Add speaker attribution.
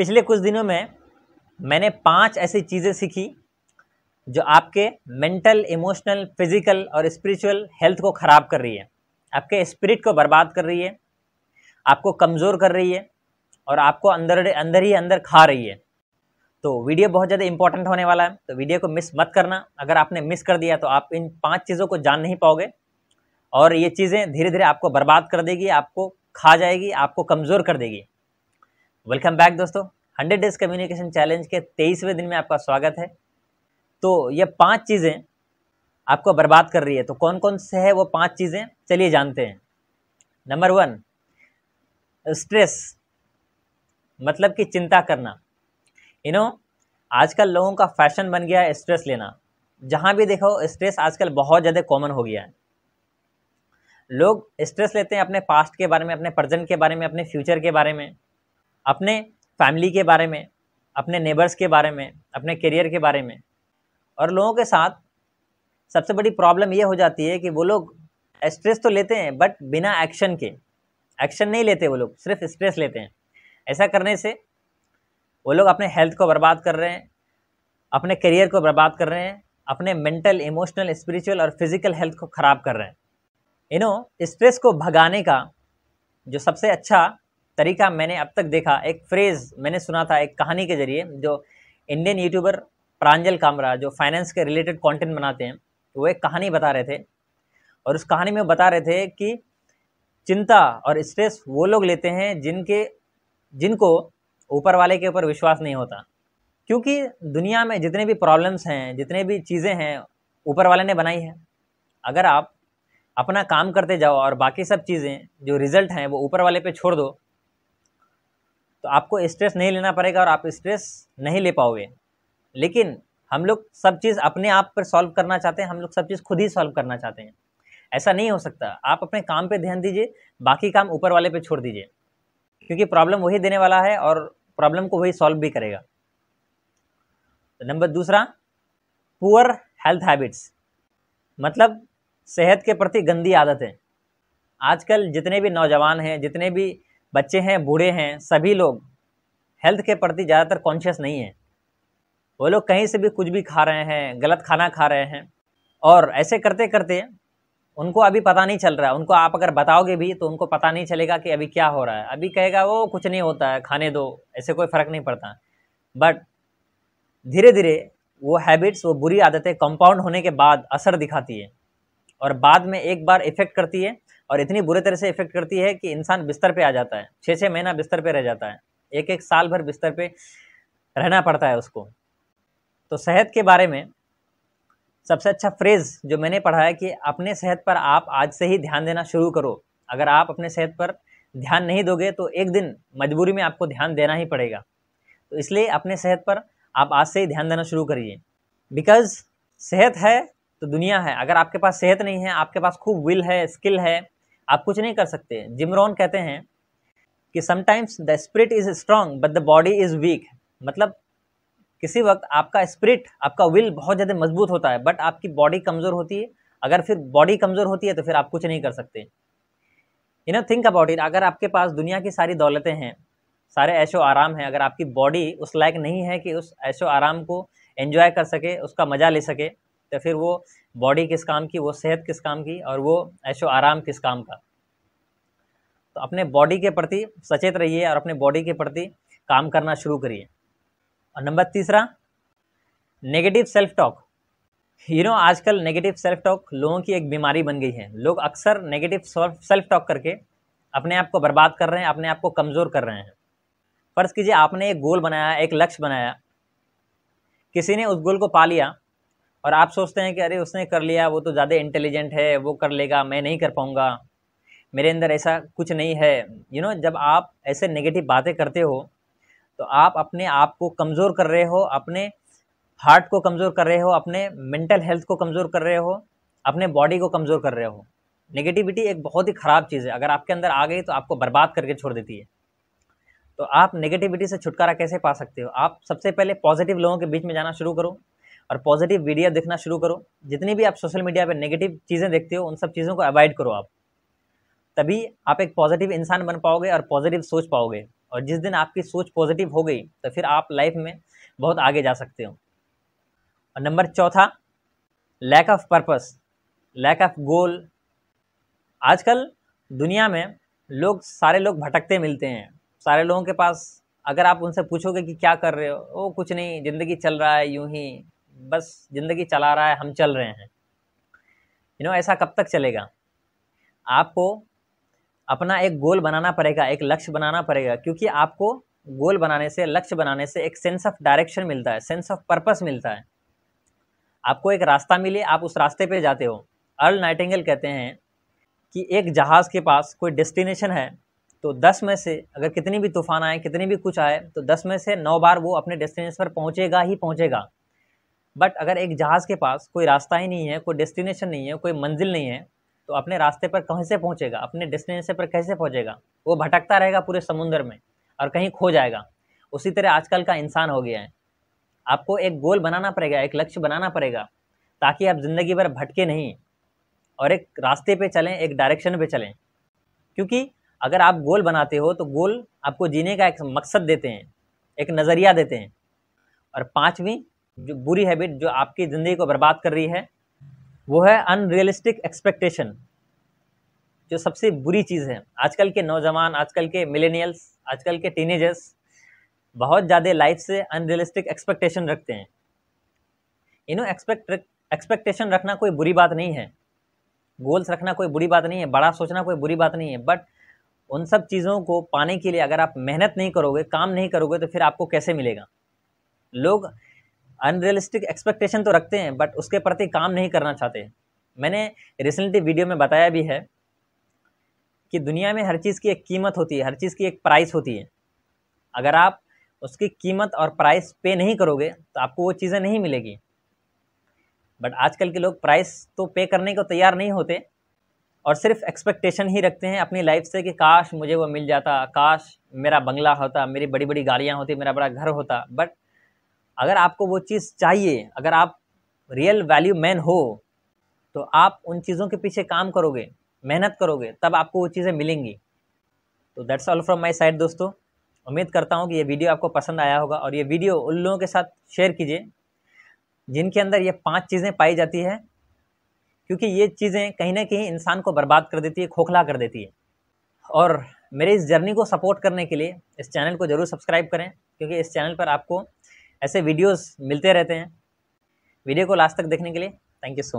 Speaker 1: पिछले कुछ दिनों में मैंने पांच ऐसी चीज़ें सीखी जो आपके मेंटल इमोशनल फिजिकल और स्पिरिचुअल हेल्थ को ख़राब कर रही है आपके स्पिरिट को बर्बाद कर रही है आपको कमज़ोर कर रही है और आपको अंदर अंदर ही अंदर खा रही है तो वीडियो बहुत ज़्यादा इंपॉर्टेंट होने वाला है तो वीडियो को मिस मत करना अगर आपने मिस कर दिया तो आप इन पाँच चीज़ों को जान नहीं पाओगे और ये चीज़ें धीरे धीरे आपको बर्बाद कर देगी आपको खा जाएगी आपको कमज़ोर कर देगी वेलकम बैक दोस्तों हंड्रेड डेज कम्युनिकेशन चैलेंज के तेईसवें दिन में आपका स्वागत है तो ये पांच चीज़ें आपको बर्बाद कर रही है तो कौन कौन से है वो पांच चीज़ें चलिए जानते हैं नंबर वन स्ट्रेस मतलब कि चिंता करना यू नो आजकल लोगों का फैशन बन गया है स्ट्रेस लेना जहाँ भी देखो स्ट्रेस आजकल बहुत ज़्यादा कॉमन हो गया है लोग स्ट्रेस लेते हैं अपने पास्ट के बारे में अपने प्रजेंट के बारे में अपने फ्यूचर के बारे में अपने फैमिली के बारे में अपने नेबर्स के बारे में अपने करियर के बारे में और लोगों के साथ सबसे बड़ी प्रॉब्लम ये हो जाती है कि वो लोग स्ट्रेस तो लेते हैं बट बिना एक्शन के एक्शन नहीं लेते वो लोग सिर्फ स्ट्रेस लेते हैं ऐसा करने से वो लोग अपने हेल्थ को बर्बाद कर रहे हैं अपने करियर को बर्बाद कर रहे हैं अपने मेंटल इमोशनल स्पिरिचुअल और फिज़िकल हेल्थ को ख़राब कर रहे हैं यू नो स्ट्रेस को भगाने का जो सबसे अच्छा तरीका मैंने अब तक देखा एक फ्रेज़ मैंने सुना था एक कहानी के जरिए जो इंडियन यूट्यूबर प्रांजल कामरा जो फाइनेंस के रिलेटेड कंटेंट बनाते हैं वो एक कहानी बता रहे थे और उस कहानी में बता रहे थे कि चिंता और स्ट्रेस वो लोग लेते हैं जिनके जिनको ऊपर वाले के ऊपर विश्वास नहीं होता क्योंकि दुनिया में जितने भी प्रॉब्लम्स हैं जितने भी चीज़ें हैं ऊपर वाले ने बनाई है अगर आप अपना काम करते जाओ और बाकी सब चीज़ें जो रिज़ल्ट हैं वो ऊपर वाले पे छोड़ दो तो आपको स्ट्रेस नहीं लेना पड़ेगा और आप स्ट्रेस नहीं ले पाओगे लेकिन हम लोग सब चीज़ अपने आप पर सॉल्व करना चाहते हैं हम लोग सब चीज़ खुद ही सॉल्व करना चाहते हैं ऐसा नहीं हो सकता आप अपने काम पे ध्यान दीजिए बाकी काम ऊपर वाले पे छोड़ दीजिए क्योंकि प्रॉब्लम वही देने वाला है और प्रॉब्लम को वही सॉल्व भी करेगा नंबर दूसरा पुअर हेल्थ हैबिट्स मतलब सेहत के प्रति गंदी आदतें आजकल जितने भी नौजवान हैं जितने भी बच्चे हैं बूढ़े हैं सभी लोग हेल्थ के प्रति ज़्यादातर कॉन्शियस नहीं है वो लोग कहीं से भी कुछ भी खा रहे हैं गलत खाना खा रहे हैं और ऐसे करते करते उनको अभी पता नहीं चल रहा है उनको आप अगर बताओगे भी तो उनको पता नहीं चलेगा कि अभी क्या हो रहा है अभी कहेगा वो कुछ नहीं होता है खाने दो ऐसे कोई फ़र्क नहीं पड़ता बट धीरे धीरे वो हैबिट्स वो बुरी आदतें कंपाउंड होने के बाद असर दिखाती है और बाद में एक बार इफ़ेक्ट करती है और इतनी बुरे तरह से इफेक्ट करती है कि इंसान बिस्तर पर आ जाता है छः छः महीना बिस्तर पर रह जाता है एक एक साल भर बिस्तर पर रहना पड़ता है उसको तो सेहत के बारे में सबसे अच्छा फ्रेज़ जो मैंने पढ़ा है कि अपने सेहत पर आप आज से ही ध्यान देना शुरू करो अगर आप अपने सेहत पर ध्यान नहीं दोगे तो एक दिन मजबूरी में आपको ध्यान देना ही पड़ेगा तो इसलिए अपने सेहत पर आप आज से ही ध्यान देना शुरू करिए बिकॉज सेहत है तो दुनिया है अगर आपके पास सेहत नहीं है आपके पास खूब विल है स्किल है आप कुछ नहीं कर सकते जिमरॉन कहते हैं कि sometimes the spirit is strong but the body is weak मतलब किसी वक्त आपका स्पिरिट आपका विल बहुत ज़्यादा मजबूत होता है बट आपकी बॉडी कमज़ोर होती है अगर फिर बॉडी कमज़ोर होती है तो फिर आप कुछ नहीं कर सकते you know think about it अगर आपके पास दुनिया की सारी दौलतें हैं सारे ऐशो आराम हैं अगर आपकी बॉडी उस लायक नहीं है कि उस ऐशो आराम को एन्जॉय कर सके उसका मज़ा ले सके तो फिर वो बॉडी किस काम की वो सेहत किस काम की और वो ऐशो आराम किस काम का तो अपने बॉडी के प्रति सचेत रहिए और अपने बॉडी के प्रति काम करना शुरू करिए और नंबर तीसरा नेगेटिव सेल्फ टॉक नो आजकल नेगेटिव सेल्फ टॉक लोगों की एक बीमारी बन गई है लोग अक्सर नेगेटिव सेल्फ टॉक करके अपने आप को बर्बाद कर रहे हैं अपने आप को कमज़ोर कर रहे हैं फ़र्ज़ कीजिए आपने एक गोल बनाया एक लक्ष्य बनाया किसी ने उस गोल को पा लिया और आप सोचते हैं कि अरे उसने कर लिया वो तो ज़्यादा इंटेलिजेंट है वो कर लेगा मैं नहीं कर पाऊँगा मेरे अंदर ऐसा कुछ नहीं है यू you नो know, जब आप ऐसे नेगेटिव बातें करते हो तो आप अपने आप को कमज़ोर कर रहे हो अपने हार्ट को कमज़ोर कर रहे हो अपने मेंटल हेल्थ को कमज़ोर कर रहे हो अपने बॉडी को कमज़ोर कर रहे हो नेगेटिविटी एक बहुत ही ख़राब चीज़ है अगर आपके अंदर आ गई तो आपको बर्बाद करके छोड़ देती है तो आप नेगेटिविटी से छुटकारा कैसे पा सकते हो आप सबसे पहले पॉजिटिव लोगों के बीच में जाना शुरू करो और पॉजिटिव वीडियो देखना शुरू करो जितनी भी आप सोशल मीडिया पर नेगेटिव चीज़ें देखते हो उन सब चीज़ों को अवॉइड करो आप तभी आप एक पॉजिटिव इंसान बन पाओगे और पॉजिटिव सोच पाओगे और जिस दिन आपकी सोच पॉजिटिव हो गई तो फिर आप लाइफ में बहुत आगे जा सकते हो और नंबर चौथा lack of purpose lack of goal आजकल दुनिया में लोग सारे लोग भटकते मिलते हैं सारे लोगों के पास अगर आप उनसे पूछोगे कि क्या कर रहे हो वो कुछ नहीं ज़िंदगी चल रहा है यूं ही बस ज़िंदगी चला रहा है हम चल रहे हैं यू नो ऐसा कब तक चलेगा आपको अपना एक गोल बनाना पड़ेगा एक लक्ष्य बनाना पड़ेगा क्योंकि आपको गोल बनाने से लक्ष्य बनाने से एक सेंस ऑफ डायरेक्शन मिलता है सेंस ऑफ पर्पस मिलता है आपको एक रास्ता मिले आप उस रास्ते पे जाते हो अर्ल नाइटिंगल कहते हैं कि एक जहाज़ के पास कोई डेस्टिनेशन है तो दस में से अगर कितनी भी तूफान आए कितनी भी कुछ आए तो दस में से नौ बार वो अपने डेस्टिनेशन पर पहुँचेगा ही पहुँचेगा बट अगर एक जहाज़ के पास कोई रास्ता ही नहीं है कोई डेस्टिनेशन नहीं है कोई मंजिल नहीं है तो अपने रास्ते पर कहाँ से पहुँचेगा अपने डेस्टिनेशन पर कैसे पहुँचेगा वो भटकता रहेगा पूरे समुंदर में और कहीं खो जाएगा उसी तरह आजकल का इंसान हो गया है आपको एक गोल बनाना पड़ेगा एक लक्ष्य बनाना पड़ेगा ताकि आप ज़िंदगी भर भटके नहीं और एक रास्ते पे चलें एक डायरेक्शन पे चलें क्योंकि अगर आप गोल बनाते हो तो गोल आपको जीने का एक मकसद देते हैं एक नज़रिया देते हैं और पाँचवीं जो बुरी हैबिट जो आपकी ज़िंदगी को बर्बाद कर रही है वो है अनरियलिस्टिक एक्सपेक्टेशन जो सबसे बुरी चीज़ है आजकल के नौजवान आजकल के मिलेनियल्स आजकल के टीनेजर्स बहुत ज़्यादा लाइफ से अनरियलिस्टिक एक्सपेक्टेशन रखते हैं इन्हों एक्सपेक्ट एक्सपेक्टेशन रखना कोई बुरी बात नहीं है गोल्स रखना कोई बुरी बात नहीं है बड़ा सोचना कोई बुरी बात नहीं है बट उन सब चीज़ों को पाने के लिए अगर आप मेहनत नहीं करोगे काम नहीं करोगे तो फिर आपको कैसे मिलेगा लोग अनरियलिस्टिक एक्सपेक्टेशन तो रखते हैं बट उसके प्रति काम नहीं करना चाहते मैंने रिसेंटली वीडियो में बताया भी है कि दुनिया में हर चीज़ की एक कीमत होती है हर चीज़ की एक प्राइस होती है अगर आप उसकी कीमत और प्राइस पे नहीं करोगे तो आपको वो चीज़ें नहीं मिलेगी बट आजकल के लोग प्राइस तो पे करने को तैयार नहीं होते और सिर्फ एक्सपेक्टेशन ही रखते हैं अपनी लाइफ से कि काश मुझे वो मिल जाता काश मेरा बंगला होता मेरी बड़ी बड़ी गाड़ियाँ होती मेरा बड़ा घर होता बट अगर आपको वो चीज़ चाहिए अगर आप रियल वैल्यू मैन हो तो आप उन चीज़ों के पीछे काम करोगे मेहनत करोगे तब आपको वो चीज़ें मिलेंगी तो that's all from my side दोस्तों उम्मीद करता हूँ कि ये वीडियो आपको पसंद आया होगा और ये वीडियो उन लोगों के साथ शेयर कीजिए जिनके अंदर ये पांच चीज़ें पाई जाती है क्योंकि ये चीज़ें कहीं ना कहीं इंसान को बर्बाद कर देती है खोखला कर देती है और मेरे इस जर्नी को सपोर्ट करने के लिए इस चैनल को ज़रूर सब्सक्राइब करें क्योंकि इस चैनल पर आपको ऐसे वीडियोस मिलते रहते हैं वीडियो को लास्ट तक देखने के लिए थैंक यू सो मच